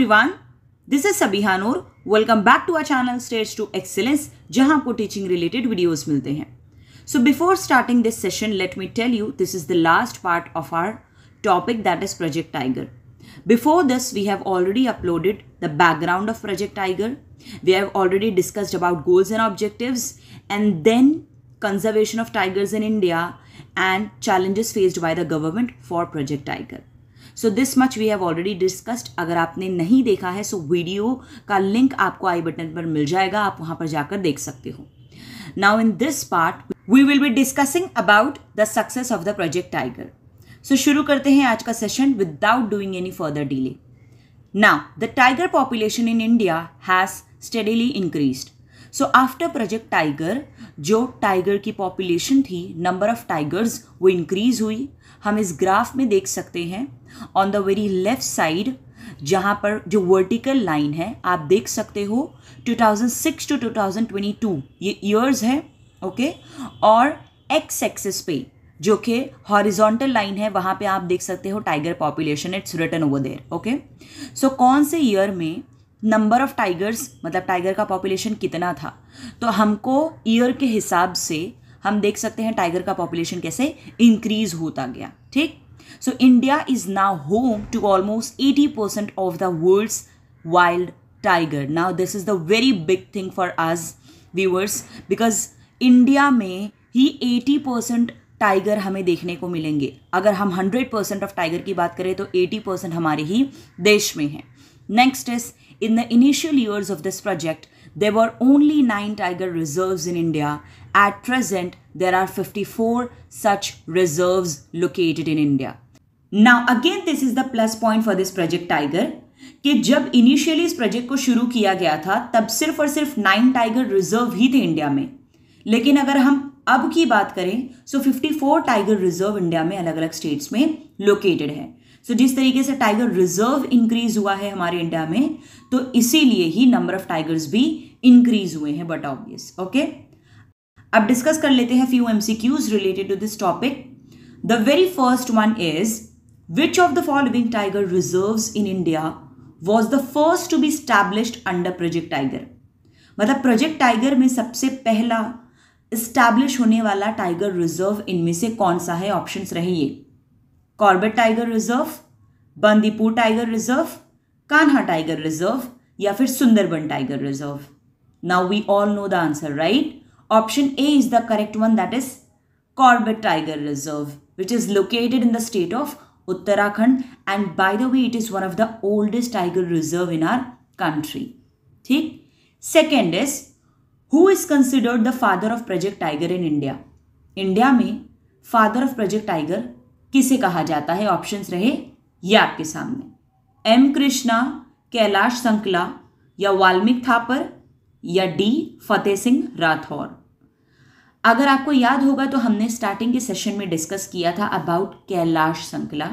everyone, this is Sabiha Noor. Welcome back to our channel Stage to Excellence, जहां आपको teaching related videos So before starting this session, let me tell you this is the last part of our topic that is Project Tiger. Before this, we have already uploaded the background of Project Tiger. We have already discussed about goals and objectives, and then conservation of tigers in India and challenges faced by the government for Project Tiger. So this much we have already discussed अगर आपने नहीं देखा है so so video का link आपको I button पर मिल जाएगा आप वहां पर जाकर देख सकते हो now in this part we will be discussing about the success of the project tiger so शुरू करते हैं आज का session without doing any further delay now the tiger population in India has steadily increased so after project tiger जो tiger की population थी number of tigers वो increase हुई हम इस ग्राफ में देख सकते हैं on the very left side जहाँ पर जो वर्टिकल लाइन है आप देख सकते हो 2006 टू 2022 ये ईयर्स है ओके और एक्स एक्सेस पे जो कि हॉरिजॉन्टल लाइन है वहाँ पे आप देख सकते हो tiger population it's written over there okay so कौन से ईयर में नंबर ऑफ़ टाइगर्स मतलब टाइगर का पॉपुलेशन कितना था तो हमको ईयर के हिसाब से हम देख सकते हैं टाइगर का पॉपुलेशन कैसे इंक्रीज होता गया ठीक so India is now home to almost eighty percent of the world's wild tiger now this is the very big thing for आज व्यूअर्स बिकॉज इंडिया में ही एटी परसेंट टाइगर हमें देखने को मिलेंगे अगर हम हंड्रेड परसेंट ऑफ टाइगर की बात करें तो एटी परसेंट हमारे ही देश में हैं next is In the initial years of this project, there were only 9 tiger reserves in India. At present, there are 54 such reserves located in India. Now, again, this is the plus point for this project tiger. कि जब initially इस project को शुरू किया गया था तब सिर्फ और सिर्फ नाइन टाइगर रिजर्व ही थे इंडिया में लेकिन अगर हम अब की बात करें सो 54 टाइगर रिजर्व इंडिया में अलग अलग स्टेट्स में लोकेटेड है सो so, जिस तरीके से टाइगर रिजर्व इंक्रीज हुआ है हमारे इंडिया में तो इसीलिए ही नंबर ऑफ टाइगर्स भी इंक्रीज हुए हैं बट ऑब्वियस ओके अब डिस्कस कर लेते हैं few MCQs related to this topic the very first one is which of the following tiger reserve in India was the first to be established under project tiger मतलब project tiger में सबसे पहला establish होने वाला tiger reserve इनमें से कौन सा है ऑप्शन रहिए Corbett tiger reserve Bandipur tiger reserve Kanha tiger reserve या फिर Sundarban tiger reserve now we all know the answer right option A is the correct one that is Corbett tiger reserve which is located in the state of Uttarakhand and by the way it is one of the oldest tiger reserve in our country ठीक second is who is considered the father of project tiger in India India में father of project tiger किसे कहा जाता है options रहे ये आपके सामने एम कृष्णा कैलाश संकला या वाल्मीकि थापर या डी फतेह सिंह राठौर अगर आपको याद होगा तो हमने स्टार्टिंग के सेशन में डिस्कस किया था अबाउट कैलाश संकला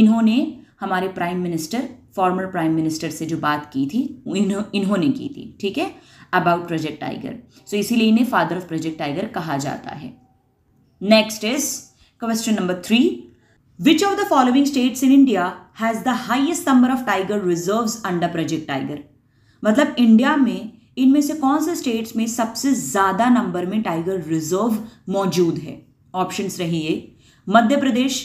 इन्होंने हमारे prime minister former prime minister से जो बात की थी इन्हों इन्होंने की थी ठीक है अबाउट प्रोजेक्ट टाइगर सो इसीलिए इन्हें फादर ऑफ प्रोजेक्ट टाइगर कहा जाता है next is Question number three Which of the following states in India has the highest number of tiger reserves under Project Tiger? मतलब इंडिया में इनमें से कौन से स्टेट्स में सबसे ज़्यादा नंबर में टाइगर रिजर्व मौजूद है ऑप्शंस रहिए मध्य प्रदेश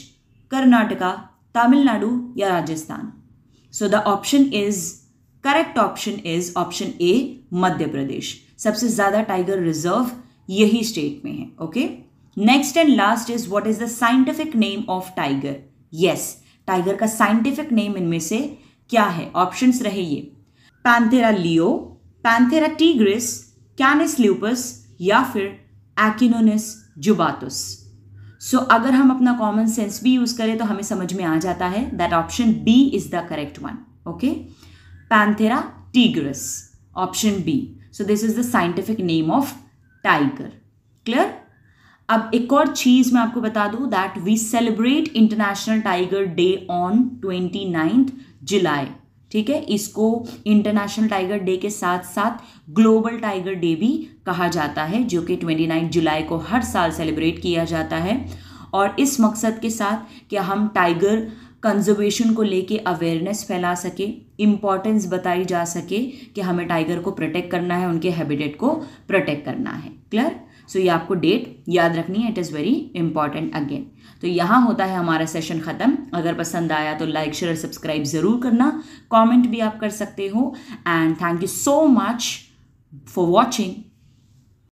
कर्नाटका तमिलनाडु या Rajasthan so the option is correct option is option A Madhya Pradesh सबसे ज़्यादा टाइगर रिजर्व यही स्टेट में है okay okay? Next and last is what is the scientific name of tiger yes tiger का साइंटिफिक नेम इनमें से क्या है ऑप्शंस रहे ये panthera leo panthera tigris canis lupus या फिर एक्नोनिस जुबातुस सो so, अगर हम अपना कॉमन सेंस भी यूज करें तो हमें समझ में आ जाता है that option B is the correct one okay panthera tigris option B so this is the scientific name of tiger clear अब एक और चीज़ मैं आपको बता दूं that we celebrate international tiger day on twenty ninth July ठीक है इसको इंटरनेशनल टाइगर डे के साथ साथ ग्लोबल टाइगर डे भी कहा जाता है जो कि ट्वेंटी नाइन्थ जुलाई को हर साल सेलिब्रेट किया जाता है और इस मकसद के साथ कि हम टाइगर कंजर्वेशन को लेके अवेयरनेस फैला सके इम्पॉर्टेंस बताई जा सके कि हमें टाइगर को प्रोटेक्ट करना है उनके हैबिटेट को प्रोटेक्ट करना है क्लियर सो so, ये आपको डेट याद रखनी है it is very important again तो यहाँ होता है हमारा सेशन ख़त्म अगर पसंद आया तो लाइक शेयर सब्सक्राइब ज़रूर करना कमेंट भी आप कर सकते हो and thank you so much for watching